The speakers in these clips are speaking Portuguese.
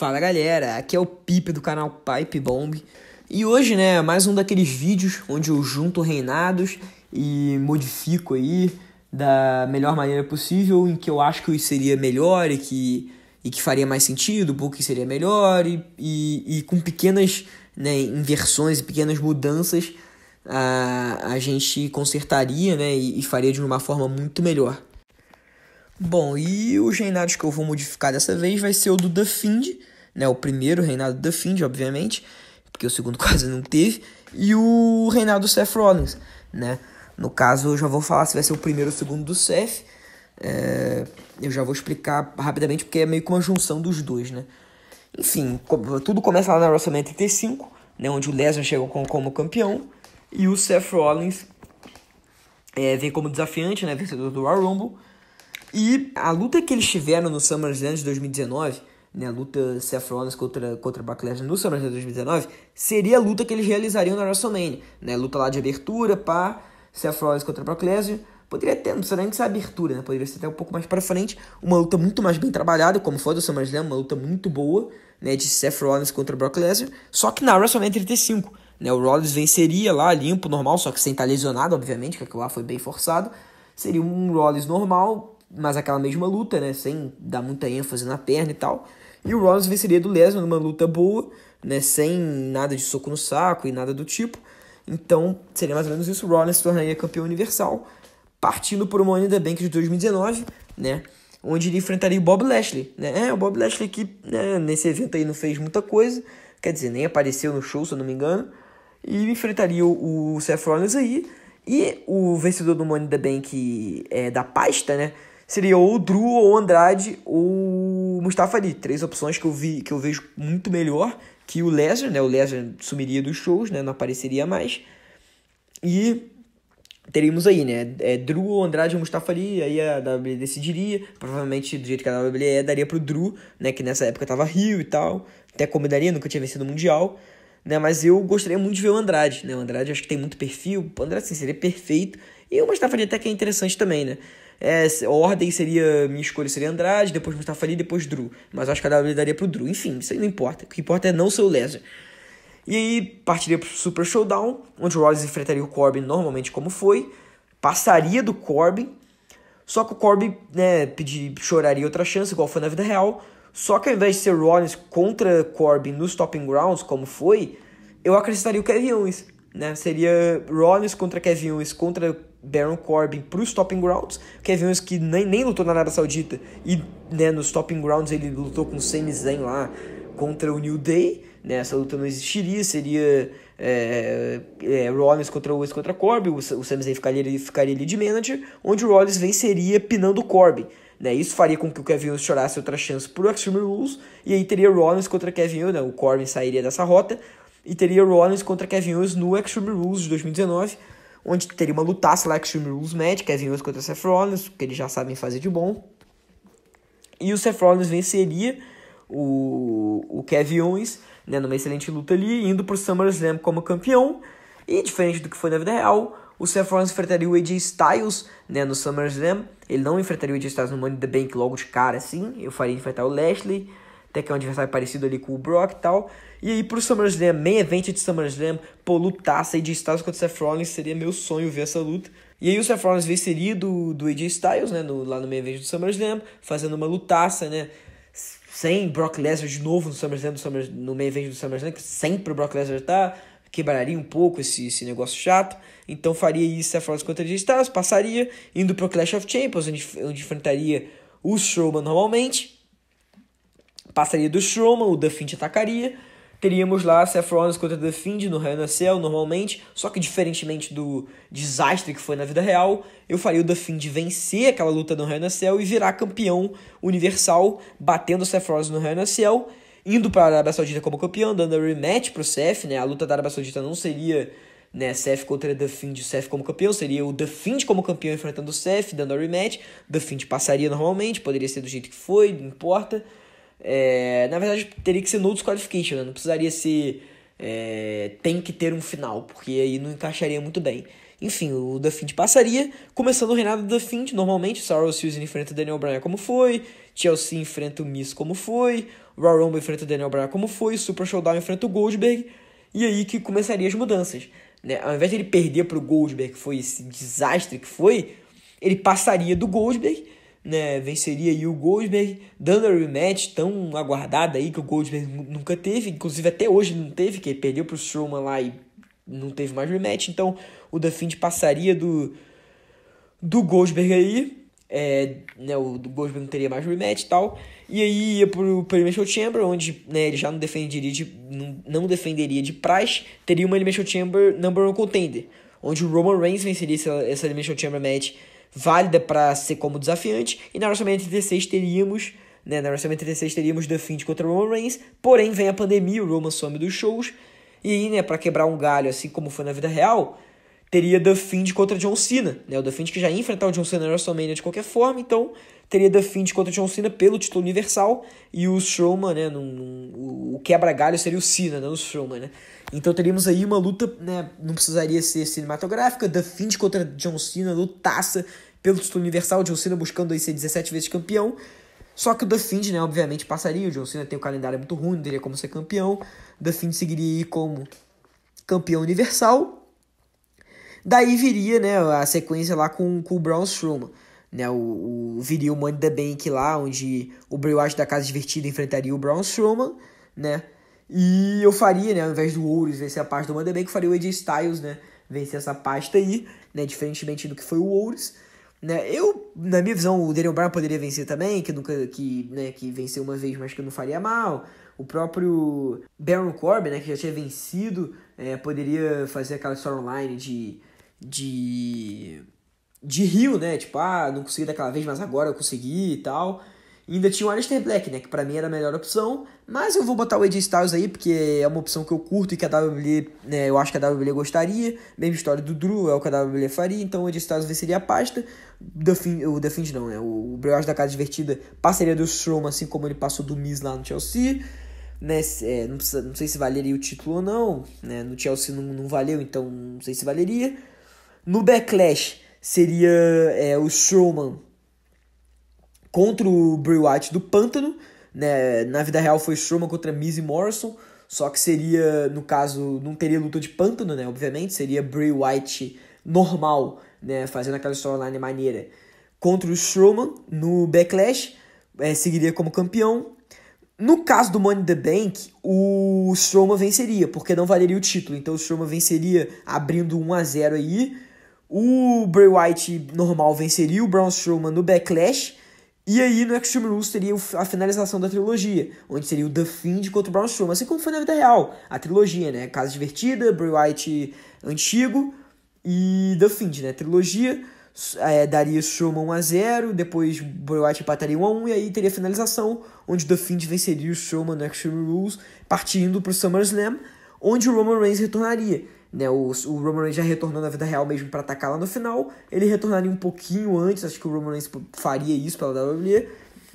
Fala galera, aqui é o Pipe do canal Pipe Bomb e hoje né, mais um daqueles vídeos onde eu junto reinados e modifico aí da melhor maneira possível em que eu acho que seria melhor e que, e que faria mais sentido, porque seria melhor e, e, e com pequenas né, inversões e pequenas mudanças a, a gente consertaria né, e, e faria de uma forma muito melhor. Bom, e os reinados que eu vou modificar dessa vez vai ser o do The Find, né? O primeiro reinado do Find, obviamente, porque o segundo quase não teve, e o reinado do Seth Rollins, né? No caso, eu já vou falar se vai ser o primeiro ou o segundo do Seth. É, eu já vou explicar rapidamente porque é meio que uma junção dos dois, né? Enfim, tudo começa lá na WrestleMania 35, né, onde o Lesnar chegou como, como campeão e o Seth Rollins é, vem como desafiante, né, vencedor do Royal Rumble. E a luta que eles tiveram no SummerSlam de 2019 né, a luta Seth Rollins contra, contra Backlash no Summer 2019, seria a luta que eles realizariam na WrestleMania, né, luta lá de abertura, pá, Seth Rollins contra Brock Lesnar, poderia ter, não sei nem se é abertura, né, poderia ser até um pouco mais para frente, uma luta muito mais bem trabalhada, como foi do SummerSlam, uma luta muito boa, né, de Seth Rollins contra Brock Lesnar, só que na WrestleMania 35, né, o Rollins venceria lá, limpo, normal, só que sem estar lesionado, obviamente, que aquilo lá foi bem forçado, seria um Rollins normal, mas aquela mesma luta, né, sem dar muita ênfase na perna e tal, e o Rollins venceria do Lesnar numa luta boa, né? Sem nada de soco no saco e nada do tipo. Então, seria mais ou menos isso. O Rollins se tornaria campeão universal, partindo por uma Money the Bank de 2019, né? Onde ele enfrentaria o Bob Lashley, né? É, o Bob Lashley que né, nesse evento aí não fez muita coisa, quer dizer, nem apareceu no show, se eu não me engano. E enfrentaria o, o Seth Rollins aí. E o vencedor do Money in the Bank é, da pasta, né? Seria ou o Drew, ou o Andrade, ou Mustafa ali. Três opções que eu vi que eu vejo muito melhor que o Lesnar, né? O Lesnar sumiria dos shows, né? Não apareceria mais. E teríamos aí, né? É, Drew, Andrade ou Mustafa ali, aí a WWE decidiria. Provavelmente, do jeito que a WWE é, daria pro Drew, né? Que nessa época tava Rio e tal. Até combinaria, nunca tinha vencido o Mundial. Né, mas eu gostaria muito de ver o Andrade, né? O Andrade acho que tem muito perfil. O Andrade, sim, seria perfeito. E o Mustafa ali até que é interessante também, né? É, ordem seria. Minha escolha seria Andrade, depois Mustafa Ali, depois Drew. Mas eu acho que a W daria pro Drew. Enfim, isso aí não importa. O que importa é não ser o Lesnar. E aí partiria pro Super Showdown, onde o Rollins enfrentaria o Corbin normalmente como foi. Passaria do Corbin. Só que o Corbin né, pedir, choraria outra chance, igual foi na vida real. Só que ao invés de ser Rollins contra Corbin no Stopping Grounds, como foi, eu acrescentaria o Kevin Owens. Né? Seria Rollins contra Kevin Owens contra Baron Corbin para os Stopping Grounds. Kevin Owens que nem, nem lutou na Arábia Saudita e né, nos Stopping Grounds ele lutou com o Sami Zayn lá contra o New Day. Né, essa luta não existiria, seria é, é, é Rollins contra Owens contra Corbin. O, o Sami Zayn ficaria, ficaria ali de manager, onde o Rollins venceria pinando o Corbin. Né, isso faria com que o Kevin Owens chorasse outra chance pro Extreme Rules. E aí teria Rollins contra Kevin Owens. Né, o Corbin sairia dessa rota. E teria Rollins contra Kevin Owens no Extreme Rules de 2019 onde teria uma lutaça lá, Extreme Rules Match, Kevin é Owens contra Seth Rollins, que eles já sabem fazer de bom. E o Seth Rollins venceria o, o Kevin Owens, né, numa excelente luta ali, indo pro SummerSlam como campeão. E diferente do que foi na vida real, o Seth Rollins enfrentaria o AJ Styles né, no SummerSlam. Ele não enfrentaria o AJ Styles no Money in the Bank logo de cara, assim. Eu faria enfrentar o Lashley até né, que é um adversário parecido ali com o Brock e tal. E aí pro SummerSlam, main event de SummerSlam, pô, lutaça aí de Styles contra Seth Rollins, seria meu sonho ver essa luta. E aí o Seth Rollins venceria do, do AJ Styles, né, no, lá no main event do SummerSlam, fazendo uma lutaça, né, sem Brock Lesnar de novo no SummerSlam, no, Summer, no main event do SummerSlam, que sempre o Brock Lesnar tá, quebraria um pouco esse, esse negócio chato. Então faria isso Seth Rollins contra AJ Styles, passaria, indo pro Clash of Champions, onde, onde enfrentaria o Strowman normalmente. Passaria do Strowman, o The Fiend atacaria. Teríamos lá Seth Rollins contra The Fiend no Hell in Cell, normalmente. Só que, diferentemente do desastre que foi na vida real, eu faria o The Fiend vencer aquela luta no Hell in Cell e virar campeão universal, batendo Seth Rollins no Hell in Cell, indo para a Arábia Saudita como campeão, dando a rematch o Seth, né? A luta da Arábia Saudita não seria né, Seth contra The Fiend, Seth como campeão, seria o The Fiend como campeão enfrentando o Seth, dando a rematch, The Fiend passaria normalmente, poderia ser do jeito que foi, não importa, é, na verdade, teria que ser no disqualification, né? não precisaria ser. É, tem que ter um final, porque aí não encaixaria muito bem. Enfim, o The Fiend passaria, começando o reinado do The Fiend, normalmente, Sorrow Susan enfrenta o Daniel Bryan como foi, Chelsea enfrenta o Miss como foi, Royal Rumble enfrenta o Daniel Bryan como foi, Super Showdown enfrenta o Goldberg, e aí que começaria as mudanças. Né? Ao invés de ele perder para o Goldberg, que foi esse desastre que foi, ele passaria do Goldberg né, venceria aí o Goldberg, dando a rematch tão aguardada aí que o Goldberg nunca teve, inclusive até hoje não teve, que ele perdeu pro Strowman lá e não teve mais rematch, então o The Fiend passaria do do Goldberg aí, é, né, o Goldberg não teria mais rematch e tal, e aí ia pro Elimination Chamber, onde né, ele já não defenderia de, não, defenderia de Price, teria uma Elimination Chamber number one contender, onde o Roman Reigns venceria essa, essa Elimination Chamber match válida para ser como desafiante. E na WrestleMania 36 teríamos, né, na WrestleMania 36 teríamos The Fiend contra Roman Reigns, porém vem a pandemia, o Roman some dos shows. E né, para quebrar um galho, assim como foi na vida real, teria The Fiend contra John Cena, né? O The Fiend que já ia enfrentar o John Cena na WrestleMania de qualquer forma, então teria The Fiend contra John Cena pelo título universal e o Strowman, né? Num, num, o quebra-galho seria o Cena, não o Strowman, né? Então teríamos aí uma luta, né, não precisaria ser cinematográfica, The Finch contra John Cena, lutaça pelo título universal, John Cena buscando aí ser 17 vezes campeão. Só que o The Fiend, né, obviamente passaria, o John Cena tem um calendário muito ruim, não teria como ser campeão. The Fiend seguiria aí como campeão universal. Daí viria, né, a sequência lá com, com o Braun Strowman. Né, o, o, viria o Money the Bank lá, onde o Bray Wyatt da Casa Divertida enfrentaria o Braun Strowman, né? E eu faria, né, ao invés do Ouros vencer a pasta do Money Bank, eu faria o AJ Styles, né, vencer essa pasta aí, né, diferentemente do que foi o Ouros. Né, eu, na minha visão, o Daniel Bryan poderia vencer também, que nunca que, né, que venceu uma vez, mas que não faria mal. O próprio Baron Corbin, né, que já tinha vencido, é, poderia fazer aquela história online de de de rio, né? Tipo, ah, não consegui daquela vez, mas agora eu consegui e tal. Ainda tinha o Alistair Black, né? Que pra mim era a melhor opção. Mas eu vou botar o AJ Styles aí, porque é uma opção que eu curto e que a WWE, né? Eu acho que a WWE gostaria. Mesma história do Drew, é o que a WWE faria. Então o AJ Styles venceria a pasta. The Fiend, o The Fiend não, né? O, o Brioche da Casa Divertida passaria do Strowman, assim como ele passou do Miz lá no Chelsea. Né, é, não, precisa, não sei se valeria o título ou não. Né? No Chelsea não, não valeu, então não sei se valeria. No Backlash seria é, o Strowman contra o Bray Wyatt do pântano. Né? Na vida real foi Strowman contra Miz e Morrison. Só que seria, no caso, não teria luta de pântano, né? Obviamente, seria Bray White normal, né? Fazendo aquela storyline maneira. Contra o Strowman no Backlash, é, seguiria como campeão. No caso do Money in the Bank, o Strowman venceria, porque não valeria o título. Então o Strowman venceria abrindo 1 a 0 aí. O Bray White normal venceria o Braun Strowman no Backlash e aí, no Extreme Rules, teria a finalização da trilogia, onde seria o The Fiend contra o Braun Strowman, assim como foi na vida real, a trilogia, né? Casa Divertida, Bray White Antigo e The Fiend, né? Trilogia, é, daria Strowman 1 a 0 depois Bray White empataria 1 a 1 e aí teria a finalização, onde The Fiend venceria o Strowman no Extreme Rules, partindo para o SummerSlam, onde o Roman Reigns retornaria né, o, o Roman Reigns já retornou na vida real mesmo para atacar lá no final, ele retornaria um pouquinho antes, acho que o Roman Reigns tipo, faria isso pela WWE,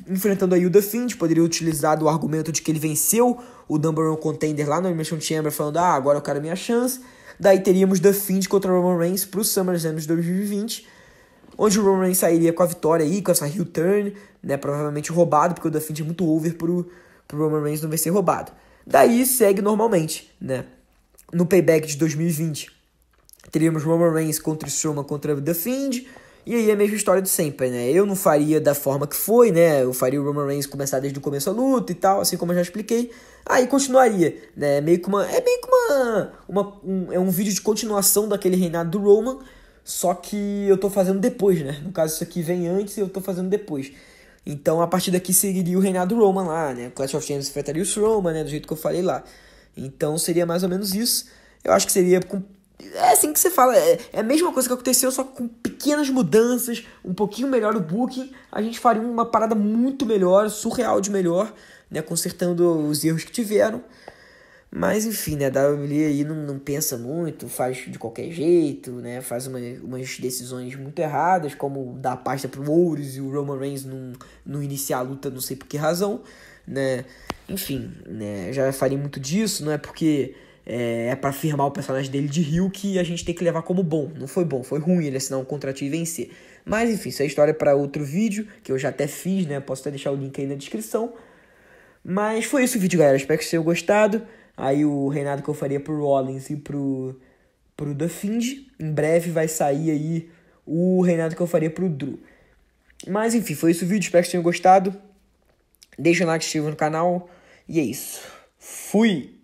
enfrentando aí o The Fiend, poderia utilizar o argumento de que ele venceu o Number One Contender lá no Elimination Chamber, falando, ah, agora eu quero a minha chance, daí teríamos The Fiend contra o Roman Reigns pro SummerSlam de 2020, onde o Roman Reigns sairia com a vitória aí, com essa heel turn, né, provavelmente roubado, porque o The Fiend é muito over pro, pro Roman Reigns não vai ser roubado. Daí segue normalmente, né? no payback de 2020. Teríamos Roman Reigns contra Strowman contra The Fiend. E aí é a mesma história de sempre, né? Eu não faria da forma que foi, né? Eu faria o Roman Reigns começar desde o começo a luta e tal, assim como eu já expliquei. Aí continuaria, né? É meio que uma, é meio que uma, uma um, é um vídeo de continuação daquele reinado do Roman, só que eu tô fazendo depois, né? No caso isso aqui vem antes e eu tô fazendo depois. Então a partir daqui seguiria o reinado do Roman lá, né? Clash of Champions enfrentaria o Roman, né? Do jeito que eu falei lá. Então seria mais ou menos isso. Eu acho que seria com. É assim que você fala, é, é a mesma coisa que aconteceu, só com pequenas mudanças, um pouquinho melhor o booking, a gente faria uma parada muito melhor, surreal de melhor, né, consertando os erros que tiveram. Mas enfim, né, a WWE aí não, não pensa muito, faz de qualquer jeito, né, faz uma, umas decisões muito erradas, como dar a pasta pro Ouros e o Roman Reigns não, não iniciar a luta, não sei por que razão, né, enfim, né, já falei muito disso, não é porque é, é para firmar o personagem dele de Rio que a gente tem que levar como bom, não foi bom, foi ruim ele assinar um contrato e vencer. Mas enfim, isso é história para outro vídeo, que eu já até fiz, né, posso até deixar o link aí na descrição. Mas foi isso o vídeo, galera, espero que vocês tenham gostado. Aí o reinado que eu faria pro Rollins e pro, pro The Fiend. Em breve vai sair aí o reinado que eu faria pro Drew. Mas enfim, foi isso o vídeo. Espero que vocês tenham gostado. Deixa um like, se inscreva no canal. E é isso. Fui!